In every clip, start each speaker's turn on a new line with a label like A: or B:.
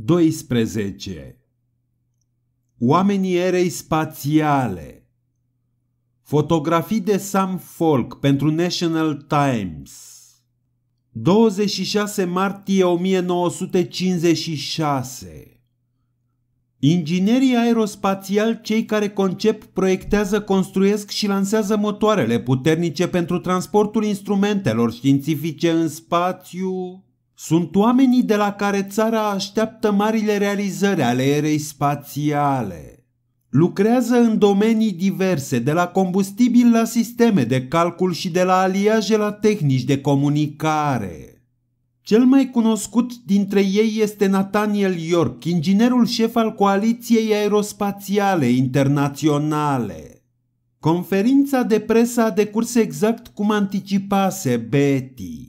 A: 12. Oamenii erei spațiale Fotografii de Sam Folk pentru National Times 26 martie 1956 Inginerii aerospațiali, cei care concep, proiectează, construiesc și lansează motoarele puternice pentru transportul instrumentelor științifice în spațiu, sunt oamenii de la care țara așteaptă marile realizări ale erei spațiale. Lucrează în domenii diverse, de la combustibil la sisteme de calcul și de la aliaje la tehnici de comunicare. Cel mai cunoscut dintre ei este Nathaniel York, inginerul șef al Coaliției Aerospațiale Internaționale. Conferința de presă a decurs exact cum anticipase Betty.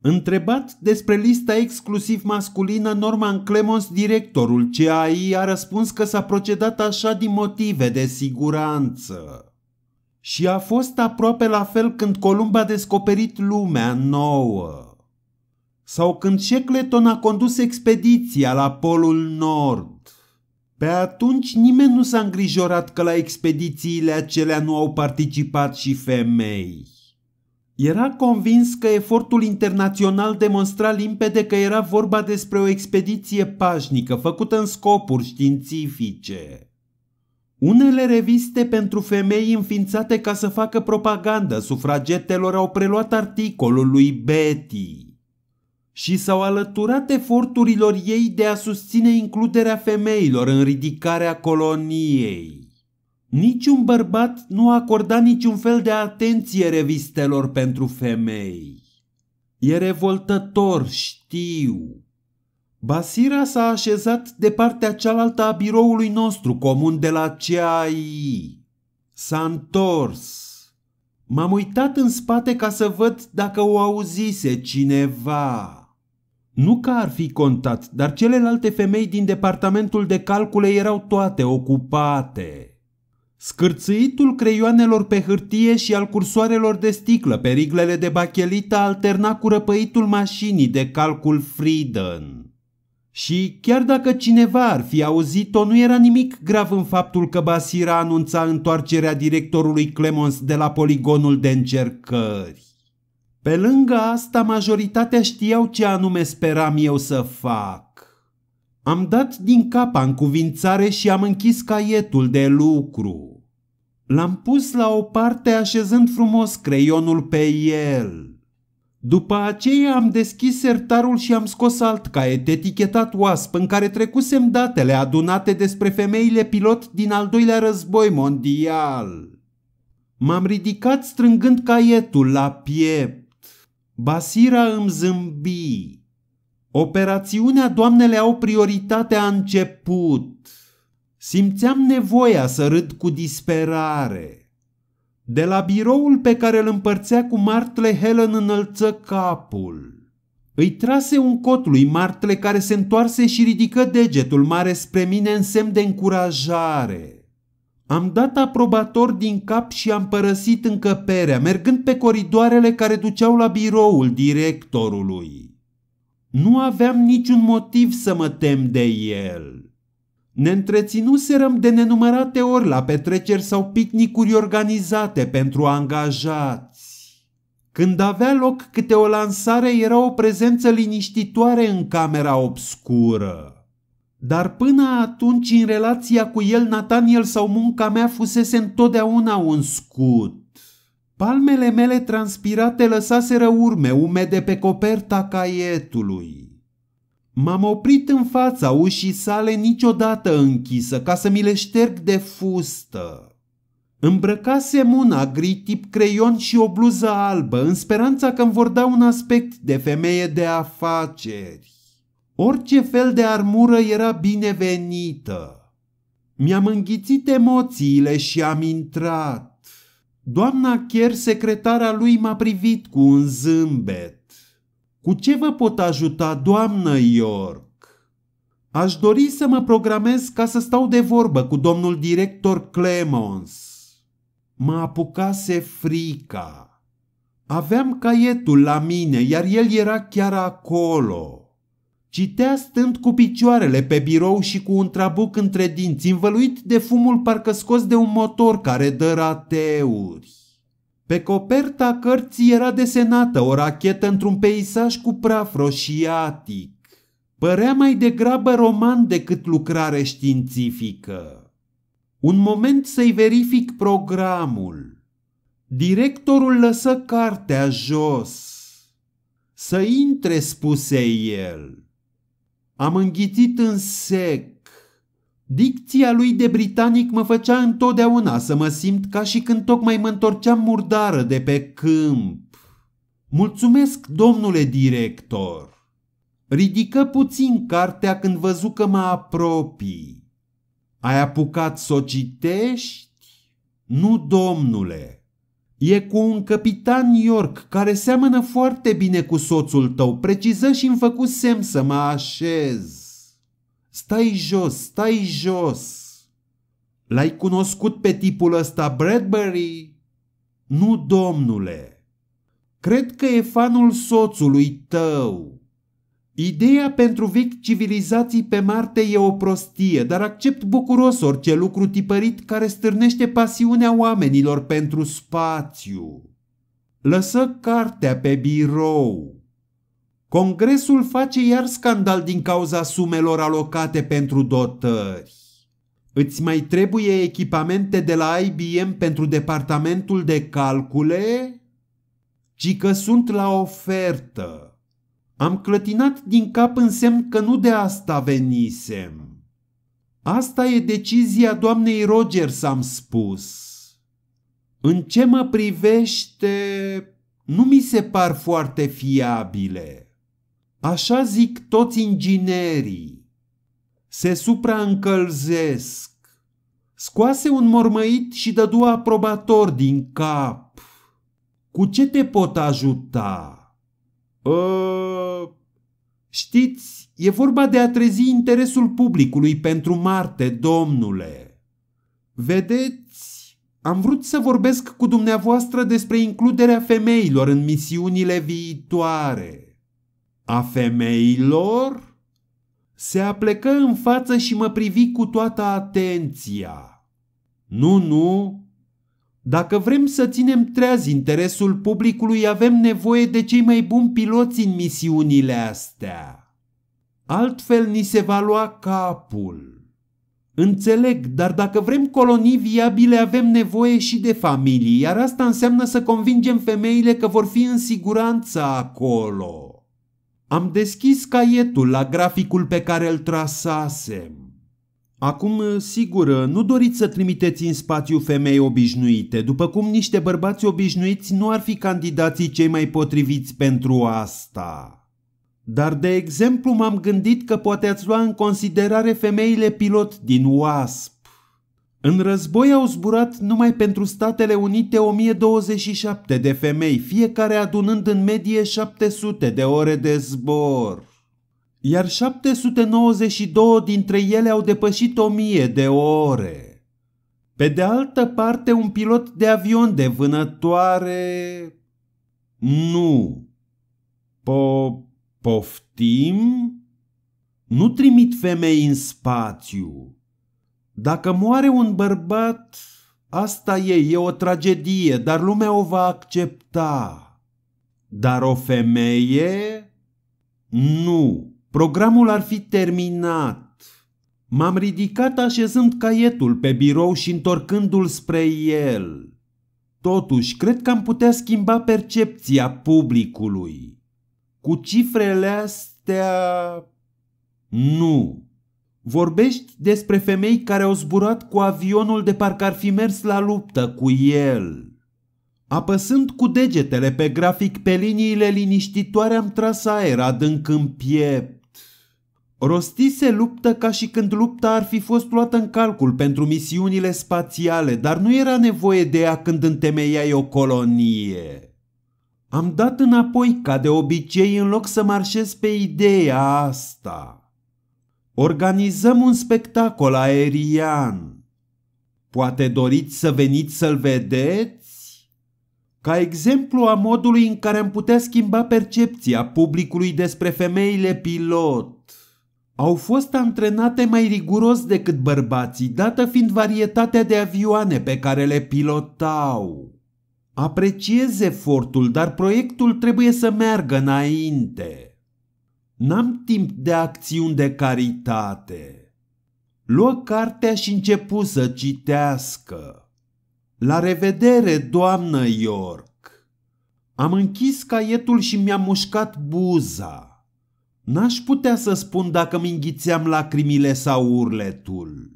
A: Întrebat despre lista exclusiv masculină, Norman Clemons, directorul CAI, a răspuns că s-a procedat așa din motive de siguranță. Și a fost aproape la fel când Columb a descoperit lumea nouă. Sau când Shackleton a condus expediția la Polul Nord. Pe atunci nimeni nu s-a îngrijorat că la expedițiile acelea nu au participat și femei. Era convins că efortul internațional demonstra limpede că era vorba despre o expediție pașnică făcută în scopuri științifice. Unele reviste pentru femei înființate ca să facă propagandă sufragetelor au preluat articolul lui Betty și s-au alăturat eforturilor ei de a susține includerea femeilor în ridicarea coloniei. Niciun bărbat nu acorda niciun fel de atenție revistelor pentru femei. E revoltător, știu. Basira s-a așezat de partea cealaltă a biroului nostru comun de la CAI. S-a întors. M-am uitat în spate ca să văd dacă o auzise cineva. Nu că ar fi contat, dar celelalte femei din departamentul de calcule erau toate ocupate. Scârțâitul creioanelor pe hârtie și al cursoarelor de sticlă pe riglele de bachelită alterna cu răpăitul mașinii de calcul Frieden. Și chiar dacă cineva ar fi auzit-o, nu era nimic grav în faptul că Basira anunța întoarcerea directorului Clemons de la poligonul de încercări. Pe lângă asta, majoritatea știau ce anume speram eu să fac. Am dat din capa în cuvințare și am închis caietul de lucru. L-am pus la o parte așezând frumos creionul pe el. După aceea am deschis sertarul și am scos alt caiet etichetat OASP în care trecusem datele adunate despre femeile pilot din al doilea război mondial. M-am ridicat strângând caietul la piept. Basira îmi zâmbi. Operațiunea Doamnele au prioritate a început. Simțeam nevoia să râd cu disperare. De la biroul pe care îl împărțea cu Martle, Helen înălță capul. Îi trase un cot lui Martle care se întoarse și ridică degetul mare spre mine în semn de încurajare. Am dat aprobator din cap și am părăsit încăperea, mergând pe coridoarele care duceau la biroul directorului. Nu aveam niciun motiv să mă tem de el. Ne întreținuserăm de nenumărate ori la petreceri sau picnicuri organizate pentru angajați. Când avea loc câte o lansare, era o prezență liniștitoare în camera obscură. Dar până atunci, în relația cu el, Nathaniel sau munca mea fusese întotdeauna un scut. Palmele mele transpirate lăsaseră urme umede pe coperta caietului. M-am oprit în fața ușii sale niciodată închisă ca să mi le șterg de fustă. Îmbrăcase muna gri tip creion și o bluză albă, în speranța că îmi vor da un aspect de femeie de afaceri. Orice fel de armură era binevenită. Mi-am înghițit emoțiile și am intrat. Doamna Cher, secretara lui m-a privit cu un zâmbet. Cu ce vă pot ajuta, doamnă York? Aș dori să mă programez ca să stau de vorbă cu domnul director Clemons. Mă apucase frica. Aveam caietul la mine, iar el era chiar acolo. Citea stând cu picioarele pe birou și cu un trabuc între dinți, învăluit de fumul parcă scos de un motor care dă rateuri. Pe coperta cărții era desenată o rachetă într-un peisaj cu praf roșiatic. Părea mai degrabă roman decât lucrare științifică. Un moment să-i verific programul. Directorul lăsă cartea jos. Să intre, spuse el. Am înghițit în sec. Dicția lui de britanic mă făcea întotdeauna să mă simt ca și când tocmai mă întorceam murdară de pe câmp. Mulțumesc, domnule director! Ridică puțin cartea când văzu că mă apropii. Ai apucat să o citești? Nu, domnule. E cu un capitan York care seamănă foarte bine cu soțul tău. Preciză și îmi făcu semn să mă așez. Stai jos, stai jos. L-ai cunoscut pe tipul ăsta, Bradbury? Nu, domnule. Cred că e fanul soțului tău. Ideea pentru vechi civilizații pe Marte e o prostie, dar accept bucuros orice lucru tipărit care stârnește pasiunea oamenilor pentru spațiu. Lăsă cartea pe birou. Congresul face iar scandal din cauza sumelor alocate pentru dotări. Îți mai trebuie echipamente de la IBM pentru departamentul de calcule? Ci că sunt la ofertă. Am clătinat din cap în semn că nu de asta venisem. Asta e decizia doamnei Rogers, am spus. În ce mă privește, nu mi se par foarte fiabile. Așa zic toți inginerii. Se supraîncălzesc. Scoase un mormăit și dădu aprobator din cap. Cu ce te pot ajuta? Uh... Știți, e vorba de a trezi interesul publicului pentru Marte, domnule. Vedeți, am vrut să vorbesc cu dumneavoastră despre includerea femeilor în misiunile viitoare. A femeilor? Se aplecă în față și mă privi cu toată atenția. Nu, nu, dacă vrem să ținem treaz interesul publicului, avem nevoie de cei mai buni piloți în misiunile astea. Altfel ni se va lua capul. Înțeleg, dar dacă vrem colonii viabile, avem nevoie și de familii, iar asta înseamnă să convingem femeile că vor fi în siguranță acolo. Am deschis caietul la graficul pe care îl trasasem. Acum, sigur, nu doriți să trimiteți în spațiu femei obișnuite, după cum niște bărbați obișnuiți nu ar fi candidații cei mai potriviți pentru asta. Dar, de exemplu, m-am gândit că poate ați lua în considerare femeile pilot din WASP. În război au zburat numai pentru Statele Unite 1027 de femei, fiecare adunând în medie 700 de ore de zbor iar 792 dintre ele au depășit 1000 de ore. Pe de altă parte, un pilot de avion de vânătoare... Nu. Po... poftim? Nu trimit femei în spațiu. Dacă moare un bărbat, asta e, e o tragedie, dar lumea o va accepta. Dar o femeie? Nu. Programul ar fi terminat. M-am ridicat așezând caietul pe birou și întorcându-l spre el. Totuși, cred că am putea schimba percepția publicului. Cu cifrele astea... Nu. Vorbești despre femei care au zburat cu avionul de parcă ar fi mers la luptă cu el. Apăsând cu degetele pe grafic pe liniile liniștitoare am tras aer adânc în piept. Rostise luptă ca și când lupta ar fi fost luată în calcul pentru misiunile spațiale, dar nu era nevoie de ea când întemeiai o colonie. Am dat înapoi ca de obicei în loc să marșez pe ideea asta. Organizăm un spectacol aerian. Poate doriți să veniți să-l vedeți? Ca exemplu a modului în care am putea schimba percepția publicului despre femeile pilot. Au fost antrenate mai riguros decât bărbații, dată fiind varietatea de avioane pe care le pilotau. Apreciez efortul, dar proiectul trebuie să meargă înainte. N-am timp de acțiuni de caritate. Luă cartea și începu să citească. La revedere, doamnă York! Am închis caietul și mi-am mușcat buza. N-aș putea să spun dacă mi înghițeam lacrimile sau urletul.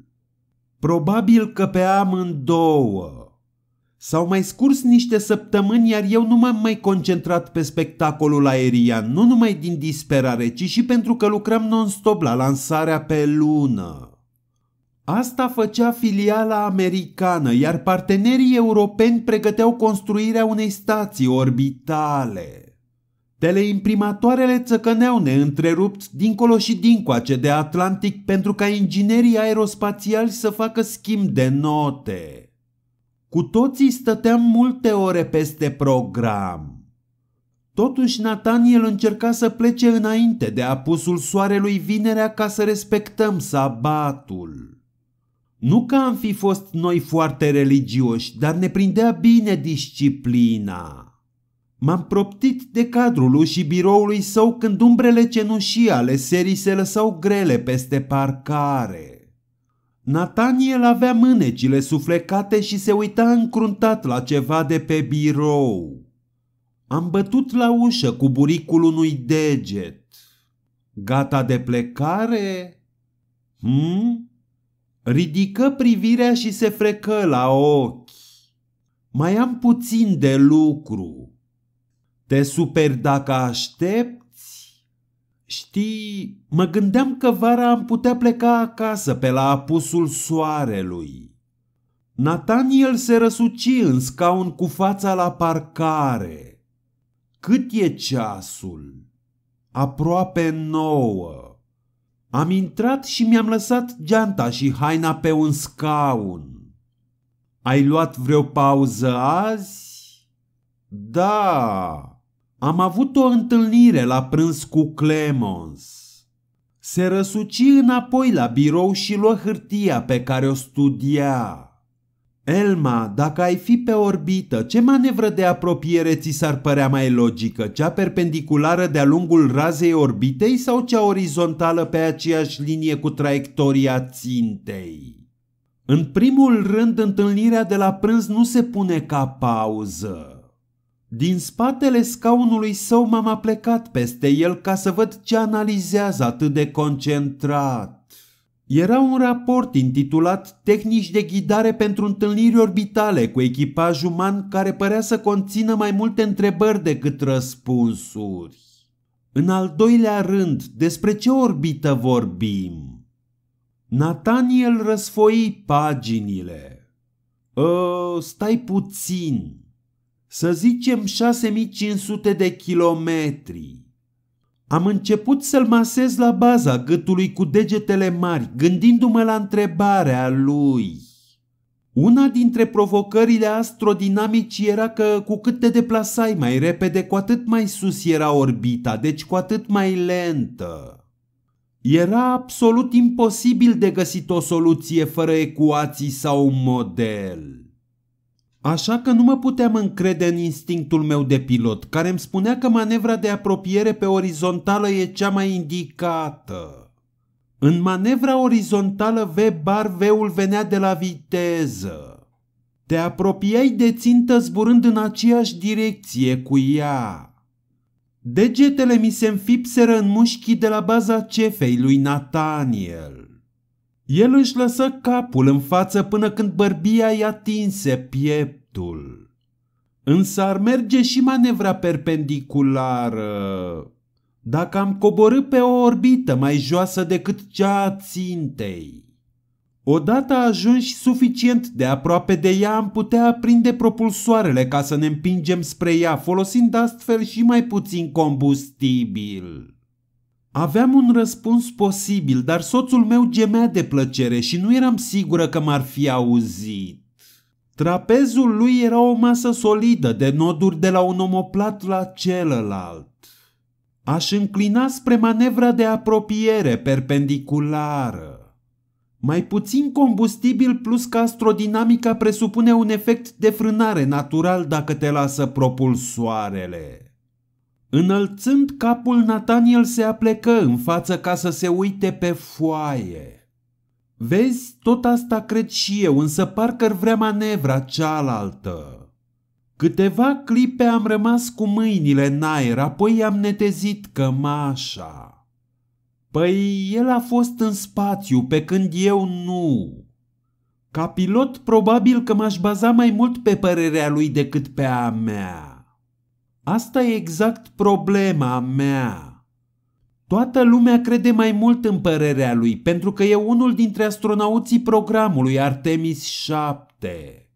A: Probabil că pe amândouă. S-au mai scurs niște săptămâni, iar eu nu m-am mai concentrat pe spectacolul aerian, nu numai din disperare, ci și pentru că lucrăm non-stop la lansarea pe lună. Asta făcea filiala americană, iar partenerii europeni pregăteau construirea unei stații orbitale. Teleimprimatoarele țăcăneau neîntrerupt dincolo și dincoace de Atlantic pentru ca inginerii aerospațiali să facă schimb de note. Cu toții stăteam multe ore peste program. Totuși Nathaniel încerca să plece înainte de apusul soarelui vinerea ca să respectăm sabatul. Nu că am fi fost noi foarte religioși, dar ne prindea bine disciplina. M-am proptit de cadrul și biroului său când umbrele cenușii ale serii se lăsau grele peste parcare. Nathaniel avea mânecile suflecate și se uita încruntat la ceva de pe birou. Am bătut la ușă cu buricul unui deget. Gata de plecare? Hmm? Ridică privirea și se frecă la ochi. Mai am puțin de lucru. Te super dacă aștepți? Știi, mă gândeam că vara am putea pleca acasă pe la apusul soarelui. Nataniel se răsuci în scaun cu fața la parcare. Cât e ceasul? Aproape nouă. Am intrat și mi-am lăsat geanta și haina pe un scaun. Ai luat vreo pauză azi? Da, am avut o întâlnire la prânz cu Clemons. Se răsuci înapoi la birou și luă hârtia pe care o studia. Elma, dacă ai fi pe orbită, ce manevră de apropiere ți s-ar părea mai logică? Cea perpendiculară de-a lungul razei orbitei sau cea orizontală pe aceeași linie cu traiectoria țintei? În primul rând, întâlnirea de la prânz nu se pune ca pauză. Din spatele scaunului său m-am aplecat peste el ca să văd ce analizează atât de concentrat. Era un raport intitulat Tehnici de ghidare pentru întâlniri orbitale cu echipaj uman care părea să conțină mai multe întrebări decât răspunsuri. În al doilea rând, despre ce orbită vorbim? Nathaniel răsfoi paginile. Ă, stai puțin, să zicem 6500 de kilometri. Am început să-l masez la baza gâtului cu degetele mari, gândindu-mă la întrebarea lui. Una dintre provocările astrodinamicii era că cu cât te deplasai mai repede, cu atât mai sus era orbita, deci cu atât mai lentă. Era absolut imposibil de găsit o soluție fără ecuații sau un model. Așa că nu mă puteam încrede în instinctul meu de pilot, care îmi spunea că manevra de apropiere pe orizontală e cea mai indicată. În manevra orizontală V bar V-ul venea de la viteză. Te apropiai de țintă zburând în aceeași direcție cu ea. Degetele mi se înfipseră în mușchii de la baza cefei lui Nathaniel. El își lăsă capul în față până când bărbia i tinse pieptul. Însă ar merge și manevra perpendiculară. Dacă am coborât pe o orbită mai joasă decât cea a țintei. Odată ajunși suficient de aproape de ea, am putea aprinde propulsoarele ca să ne împingem spre ea, folosind astfel și mai puțin combustibil. Aveam un răspuns posibil, dar soțul meu gemea de plăcere și nu eram sigură că m-ar fi auzit. Trapezul lui era o masă solidă de noduri de la un omoplat la celălalt. Aș înclina spre manevra de apropiere perpendiculară. Mai puțin combustibil plus că astrodinamica presupune un efect de frânare natural dacă te lasă propulsoarele. Înălțând capul, Nathaniel se aplecă în față ca să se uite pe foaie. Vezi, tot asta cred și eu, însă parcă vrea manevra cealaltă. Câteva clipe am rămas cu mâinile în aer, apoi am netezit cămașa. Păi el a fost în spațiu, pe când eu nu. Ca pilot, probabil că m-aș baza mai mult pe părerea lui decât pe a mea. Asta e exact problema mea. Toată lumea crede mai mult în părerea lui, pentru că e unul dintre astronauții programului Artemis 7.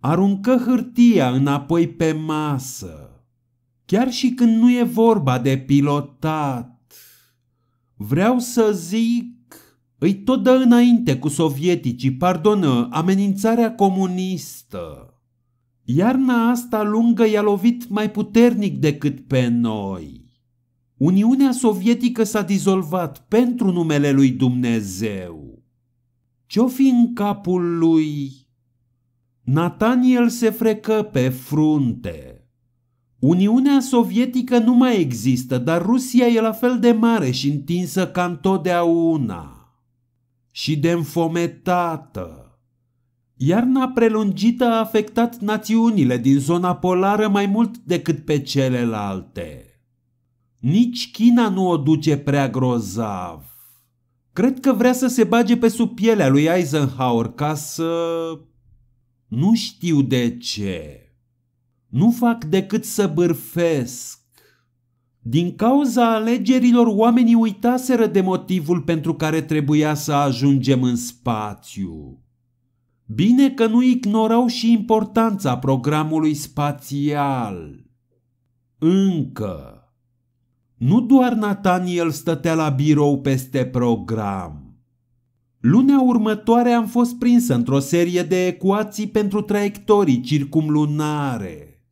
A: Aruncă hârtia înapoi pe masă, chiar și când nu e vorba de pilotat. Vreau să zic, îi tot dă înainte cu sovieticii, pardonă, amenințarea comunistă. Iarna asta lungă i-a lovit mai puternic decât pe noi. Uniunea Sovietică s-a dizolvat pentru numele lui Dumnezeu. Ce-o fi în capul lui? Nathaniel se frecă pe frunte. Uniunea Sovietică nu mai există, dar Rusia e la fel de mare și întinsă ca întotdeauna. Și de înfometată. Iarna prelungită a afectat națiunile din zona polară mai mult decât pe celelalte. Nici China nu o duce prea grozav. Cred că vrea să se bage pe sub pielea lui Eisenhower ca să... Nu știu de ce. Nu fac decât să bârfesc. Din cauza alegerilor, oamenii uitaseră de motivul pentru care trebuia să ajungem în spațiu. Bine că nu ignorau și importanța programului spațial. Încă. Nu doar Nathaniel stătea la birou peste program. Lunea următoare am fost prinsă într-o serie de ecuații pentru traiectorii circumlunare.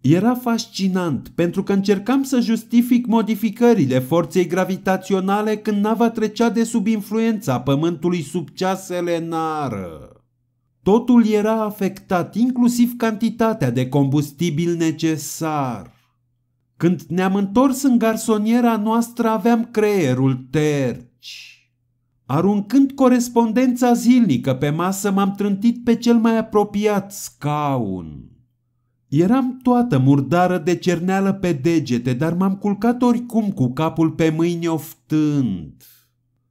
A: Era fascinant pentru că încercam să justific modificările forței gravitaționale când nava trecea de sub influența pământului sub ceasele nară. Totul era afectat, inclusiv cantitatea de combustibil necesar. Când ne-am întors în garsoniera noastră aveam creierul terci. Aruncând corespondența zilnică pe masă, m-am trântit pe cel mai apropiat scaun. Eram toată murdară de cerneală pe degete, dar m-am culcat oricum cu capul pe mâini oftând.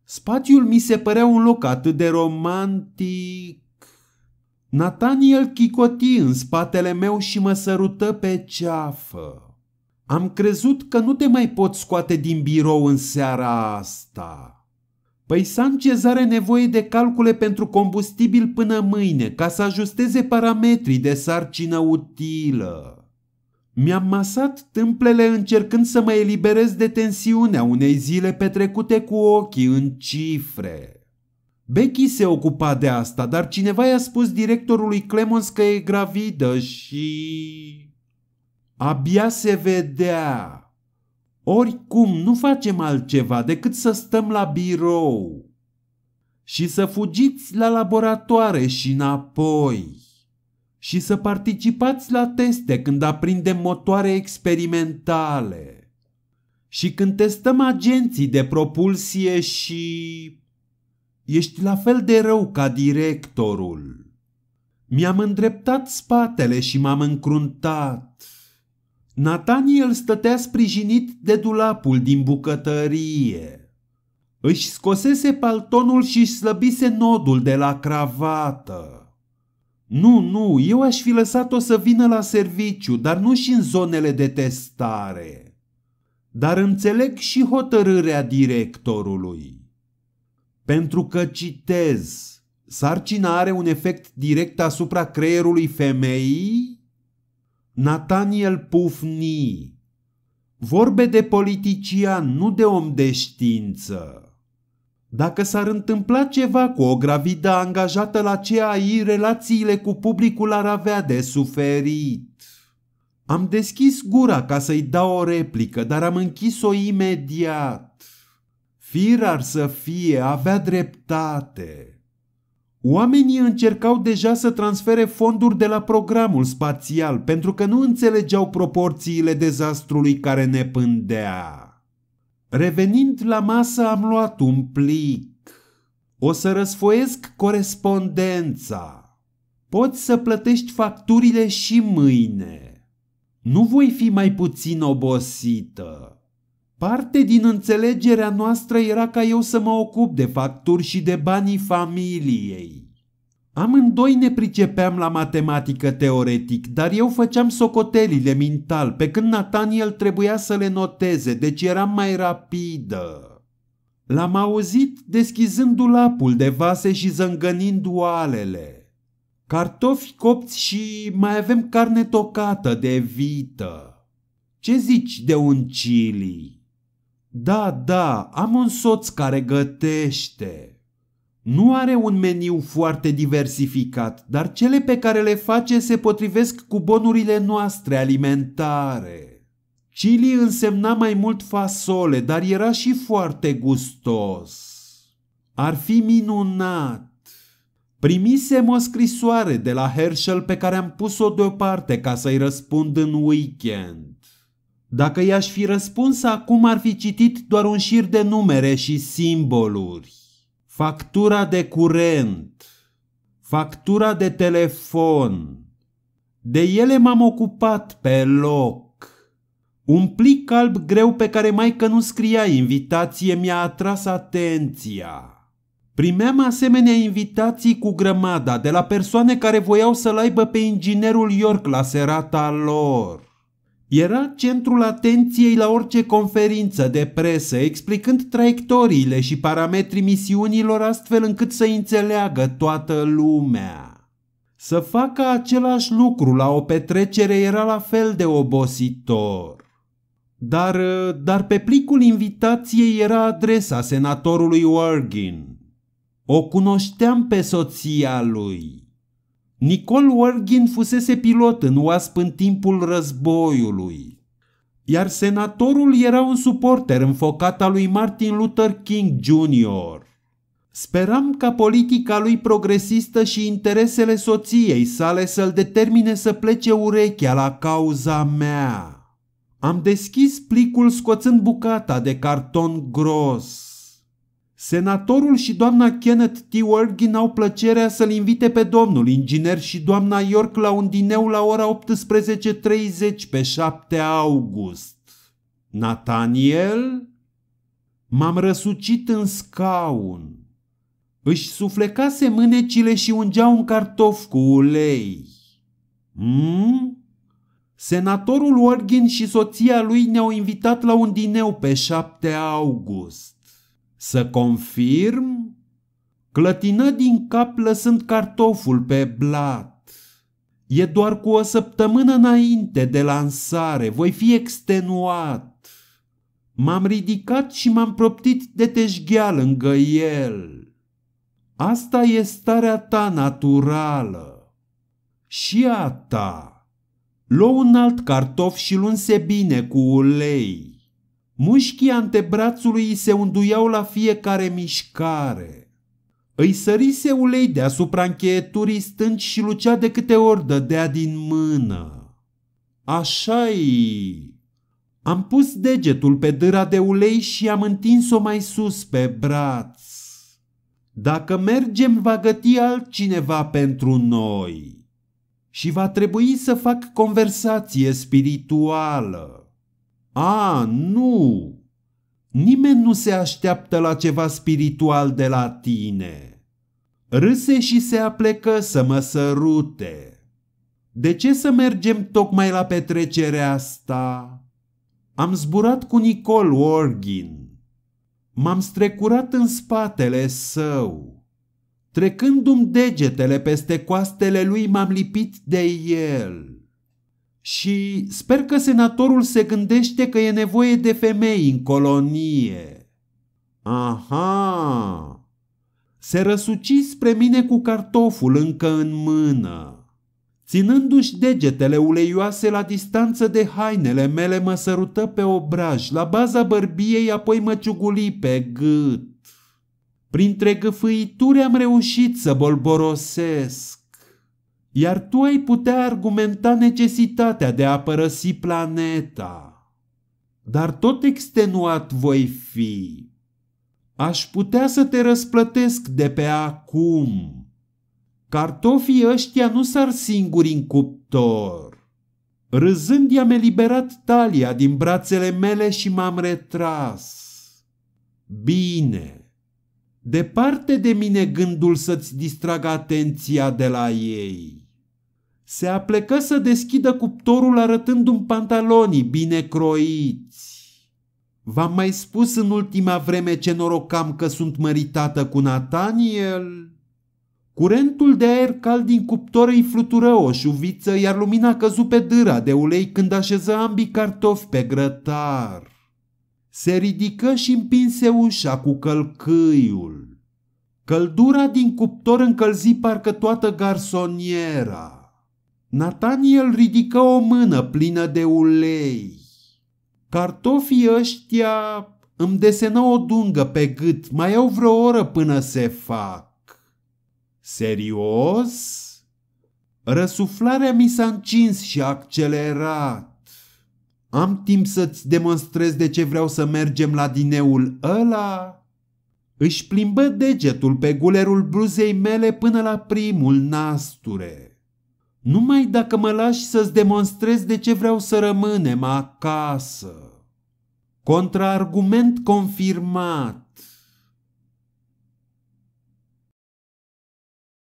A: Spațiul mi se părea un loc atât de romantic. Nataniel chicoti în spatele meu și mă sărută pe ceafă. Am crezut că nu te mai pot scoate din birou în seara asta. Păi San are nevoie de calcule pentru combustibil până mâine, ca să ajusteze parametrii de sarcină utilă. Mi-am masat tâmplele încercând să mă eliberez de tensiunea unei zile petrecute cu ochii în cifre. Becky se ocupa de asta, dar cineva i-a spus directorului Clemens că e gravidă și... Abia se vedea. Oricum, nu facem altceva decât să stăm la birou și să fugiți la laboratoare și înapoi și să participați la teste când aprindem motoare experimentale și când testăm agenții de propulsie și Ești la fel de rău ca directorul. Mi-am îndreptat spatele și m-am încruntat. Nathaniel stătea sprijinit de dulapul din bucătărie. Își scosese paltonul și slăbise nodul de la cravată. Nu, nu, eu aș fi lăsat-o să vină la serviciu, dar nu și în zonele de testare. Dar înțeleg și hotărârea directorului. Pentru că citez. Sarcina are un efect direct asupra creierului femeii? Nathaniel Pufni Vorbe de politician, nu de om de știință. Dacă s-ar întâmpla ceva cu o gravidă angajată la CAI, relațiile cu publicul ar avea de suferit. Am deschis gura ca să-i dau o replică, dar am închis-o imediat. Fir ar să fie, avea dreptate. Oamenii încercau deja să transfere fonduri de la programul spațial pentru că nu înțelegeau proporțiile dezastrului care ne pândea. Revenind la masă am luat un plic. O să răsfoiesc corespondența. Poți să plătești facturile și mâine. Nu voi fi mai puțin obosită. Parte din înțelegerea noastră era ca eu să mă ocup de facturi și de banii familiei. Amândoi ne pricepeam la matematică teoretic, dar eu făceam socotelile mental, pe când Nathaniel trebuia să le noteze, deci eram mai rapidă. L-am auzit deschizând dulapul de vase și zângănind oalele. Cartofi copți și mai avem carne tocată de vită. Ce zici de un chili? Da, da, am un soț care gătește. Nu are un meniu foarte diversificat, dar cele pe care le face se potrivesc cu bonurile noastre alimentare. Chili însemna mai mult fasole, dar era și foarte gustos. Ar fi minunat. Primisem o scrisoare de la Herschel pe care am pus-o deoparte ca să-i răspund în weekend. Dacă i-aș fi răspuns acum ar fi citit doar un șir de numere și simboluri. Factura de curent, factura de telefon. De ele m-am ocupat pe loc. Un plic alb greu pe care mai că nu scria invitație mi-a atras atenția. Primeam asemenea invitații cu grămada de la persoane care voiau să-l aibă pe inginerul York la serata lor. Era centrul atenției la orice conferință de presă, explicând traiectoriile și parametrii misiunilor astfel încât să înțeleagă toată lumea. Să facă același lucru la o petrecere era la fel de obositor. Dar, dar pe plicul invitației era adresa senatorului Worgin. O cunoșteam pe soția lui. Nicol Wargin fusese pilot în oasp în timpul războiului, iar senatorul era un suporter înfocat al lui Martin Luther King Jr. Speram ca politica lui progresistă și interesele soției sale să-l determine să plece urechea la cauza mea. Am deschis plicul scoțând bucata de carton gros. Senatorul și doamna Kenneth T. Wergin au plăcerea să-l invite pe domnul inginer și doamna York la un dineu la ora 18.30 pe 7 august. Nathaniel? M-am răsucit în scaun. Își suflecase mânecile și ungea un cartof cu ulei. Mm? Senatorul Orgin și soția lui ne-au invitat la un dineu pe 7 august. Să confirm? Clătină din cap lăsând cartoful pe blat. E doar cu o săptămână înainte de lansare, voi fi extenuat. M-am ridicat și m-am proptit de teșghea lângă el. Asta e starea ta naturală. Și a ta. Lua un alt cartof și lunse bine cu ulei. Mușchii antebrațului îi se unduiau la fiecare mișcare. Îi sărise ulei deasupra încheieturii stânci și lucea de câte ori dădea din mână. Așa-i! Am pus degetul pe dâra de ulei și am întins-o mai sus pe braț. Dacă mergem, va găti altcineva pentru noi și va trebui să fac conversație spirituală. A, nu! Nimeni nu se așteaptă la ceva spiritual de la tine. Râse și se aplecă să mă sărute. De ce să mergem tocmai la petrecerea asta? Am zburat cu Nicol Orgin. M-am strecurat în spatele său. Trecându-mi degetele peste coastele lui, m-am lipit de el. Și sper că senatorul se gândește că e nevoie de femei în colonie. Aha! Se răsuci spre mine cu cartoful încă în mână. Ținându-și degetele uleioase la distanță de hainele mele, mă sărută pe obraj, la baza bărbiei, apoi mă ciuguli pe gât. Printre gâfâituri am reușit să bolborosesc iar tu ai putea argumenta necesitatea de a părăsi planeta. Dar tot extenuat voi fi. Aș putea să te răsplătesc de pe acum. Cartofii ăștia nu s-ar singuri în cuptor. Râzând, i-am eliberat talia din brațele mele și m-am retras. Bine. Departe de mine gândul să-ți distragă atenția de la ei. Se aplecă să deschidă cuptorul arătând mi pantalonii bine croiți. V-am mai spus în ultima vreme ce norocam că sunt măritată cu Nathaniel? Curentul de aer cald din cuptor îi flutură o șuviță, iar lumina căzu pe dâra de ulei când așeză ambii cartofi pe grătar. Se ridică și împinse ușa cu călcâiul. Căldura din cuptor încălzi parcă toată garsoniera. Nataniel ridică o mână plină de ulei. Cartofii ăștia îmi desenă o dungă pe gât, mai au vreo oră până se fac. Serios? Răsuflarea mi s-a încins și a accelerat. Am timp să-ți demonstrez de ce vreau să mergem la dineul ăla? Își plimbă degetul pe gulerul bluzei mele până la primul nasture. Numai dacă mă lași să-ți demonstrez de ce vreau să rămânem acasă. Contraargument confirmat.